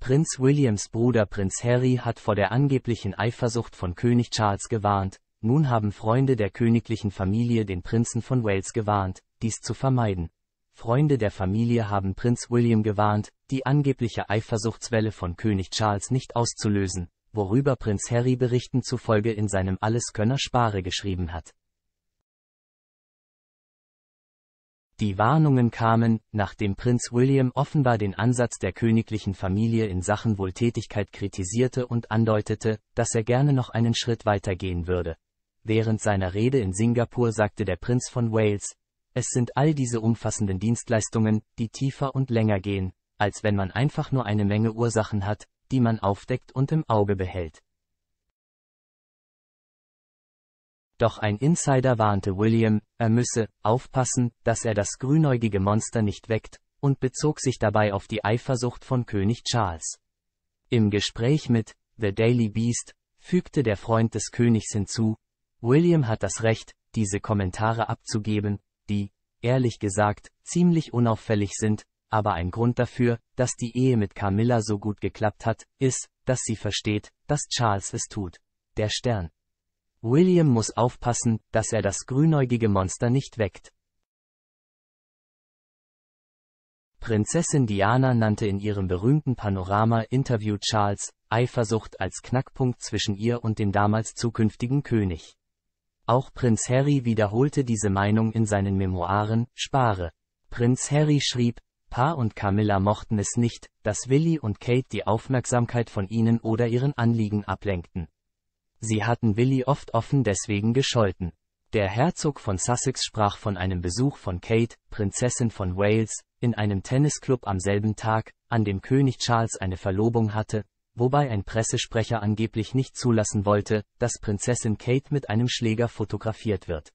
Prinz Williams Bruder Prinz Harry hat vor der angeblichen Eifersucht von König Charles gewarnt, nun haben Freunde der königlichen Familie den Prinzen von Wales gewarnt, dies zu vermeiden. Freunde der Familie haben Prinz William gewarnt, die angebliche Eifersuchtswelle von König Charles nicht auszulösen, worüber Prinz Harry Berichten zufolge in seinem Alleskönner Spare geschrieben hat. Die Warnungen kamen, nachdem Prinz William offenbar den Ansatz der königlichen Familie in Sachen Wohltätigkeit kritisierte und andeutete, dass er gerne noch einen Schritt weiter gehen würde. Während seiner Rede in Singapur sagte der Prinz von Wales, es sind all diese umfassenden Dienstleistungen, die tiefer und länger gehen, als wenn man einfach nur eine Menge Ursachen hat, die man aufdeckt und im Auge behält. Doch ein Insider warnte William, er müsse aufpassen, dass er das grünäugige Monster nicht weckt, und bezog sich dabei auf die Eifersucht von König Charles. Im Gespräch mit The Daily Beast fügte der Freund des Königs hinzu, William hat das Recht, diese Kommentare abzugeben, die, ehrlich gesagt, ziemlich unauffällig sind, aber ein Grund dafür, dass die Ehe mit Camilla so gut geklappt hat, ist, dass sie versteht, dass Charles es tut. Der Stern. William muss aufpassen, dass er das grünäugige Monster nicht weckt. Prinzessin Diana nannte in ihrem berühmten Panorama-Interview Charles Eifersucht als Knackpunkt zwischen ihr und dem damals zukünftigen König. Auch Prinz Harry wiederholte diese Meinung in seinen Memoiren, Spare. Prinz Harry schrieb, Pa und Camilla mochten es nicht, dass Willi und Kate die Aufmerksamkeit von ihnen oder ihren Anliegen ablenkten. Sie hatten Willi oft offen deswegen gescholten. Der Herzog von Sussex sprach von einem Besuch von Kate, Prinzessin von Wales, in einem Tennisclub am selben Tag, an dem König Charles eine Verlobung hatte, wobei ein Pressesprecher angeblich nicht zulassen wollte, dass Prinzessin Kate mit einem Schläger fotografiert wird.